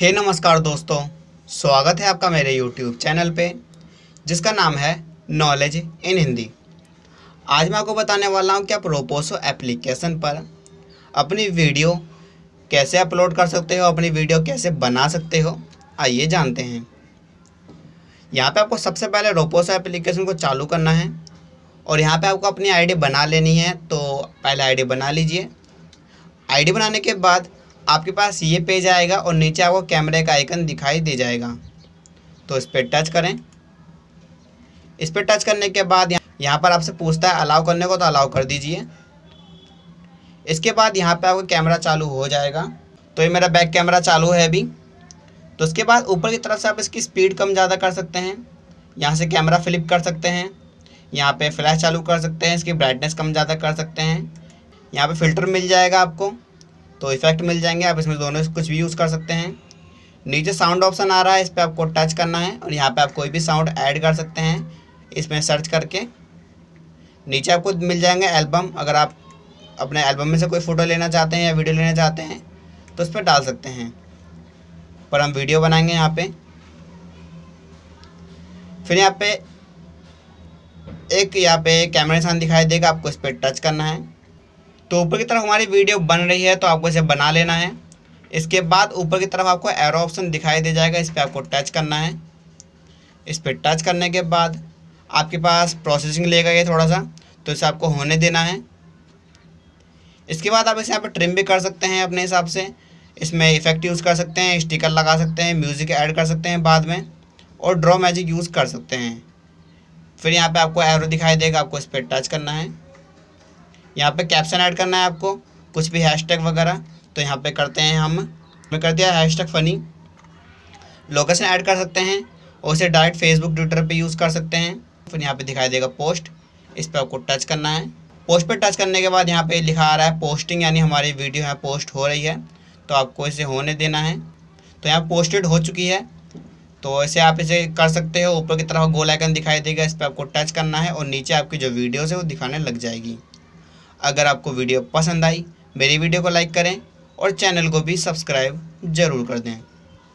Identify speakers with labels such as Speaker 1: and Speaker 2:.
Speaker 1: हे नमस्कार दोस्तों स्वागत है आपका मेरे YouTube चैनल पे जिसका नाम है नॉलेज इन हिंदी आज मैं आपको बताने वाला हूँ कि आप रोपोसो एप्लीकेशन पर अपनी वीडियो कैसे अपलोड कर सकते हो अपनी वीडियो कैसे बना सकते हो आइए जानते हैं यहाँ पे आपको सबसे पहले रोपोसो एप्लीकेशन को चालू करना है और यहाँ पर आपको अपनी आई बना लेनी है तो पहले आई बना लीजिए आई बनाने के बाद आपके पास ये पेज आएगा और नीचे आपको कैमरे का आइकन दिखाई दे जाएगा तो इस पर टच करें इस पर टच करने के बाद यहाँ पर आपसे पूछता है अलाउ करने को तो अलाउ कर दीजिए इसके बाद यहाँ पर आपको कैमरा चालू हो जाएगा तो ये मेरा बैक कैमरा चालू है अभी तो उसके बाद ऊपर की तरफ से आप इसकी स्पीड कम ज़्यादा कर सकते हैं यहाँ से कैमरा फ्लिप कर सकते हैं यहाँ पे फ्लैश चालू कर सकते हैं इसकी ब्राइटनेस कम ज़्यादा कर सकते हैं यहाँ पे फिल्टर मिल जाएगा आपको तो इफेक्ट मिल जाएंगे आप इसमें दोनों कुछ भी यूज़ कर सकते हैं नीचे साउंड ऑप्शन आ रहा है इस पर आपको टच करना है और यहाँ पे आप कोई भी साउंड ऐड कर सकते हैं इसमें सर्च करके नीचे आपको मिल जाएंगे एल्बम अगर आप अपने एल्बम में से कोई फ़ोटो लेना चाहते हैं या वीडियो लेना चाहते हैं तो उस पर डाल सकते हैं पर हम वीडियो बनाएंगे यहाँ पे फिर यहाँ पे एक यहाँ पे कैमरे निशान दिखाई देगा आपको इस पर टच करना है तो ऊपर की तरफ हमारी वीडियो बन रही है तो आपको इसे बना लेना है इसके बाद ऊपर की तरफ आपको एरो ऑप्शन दिखाई दे जाएगा इस पर आपको टच करना है इस पर टच करने के बाद आपके पास प्रोसेसिंग लेगा ये थोड़ा सा तो इसे आपको होने देना है इसके बाद आप इसे यहाँ पर ट्रिम भी कर सकते हैं अपने हिसाब से इसमें इफेक्ट यूज़ कर सकते हैं स्टिकर लगा सकते हैं म्यूज़िक ऐड कर सकते हैं बाद में और ड्रॉ मैजिक यूज़ कर सकते हैं फिर यहाँ पे आपको एरो दिखाई देगा आपको इस पर टच करना है यहाँ पे कैप्शन ऐड करना है आपको कुछ भी हैशटैग वगैरह तो यहाँ पे करते हैं हम मैं कर दिया हैशटैग फ़नी लोकेशन ऐड कर सकते हैं और उसे डायरेक्ट फेसबुक ट्विटर पे यूज़ कर सकते हैं फिर यहाँ पे दिखाई देगा पोस्ट इस पर आपको टच करना है पोस्ट पर टच करने के बाद यहाँ पे लिखा आ रहा है पोस्टिंग यानी हमारी वीडियो यहाँ पोस्ट हो रही है तो आपको इसे होने देना है तो यहाँ पोस्टेड हो चुकी है तो ऐसे आप इसे कर सकते हो ऊपर की तरफ गोल आइकन दिखाई देगा इस पर आपको टच करना है और नीचे आपकी जो वीडियोज़ है वो दिखाने लग जाएगी अगर आपको वीडियो पसंद आई मेरी वीडियो को लाइक करें और चैनल को भी सब्सक्राइब ज़रूर कर दें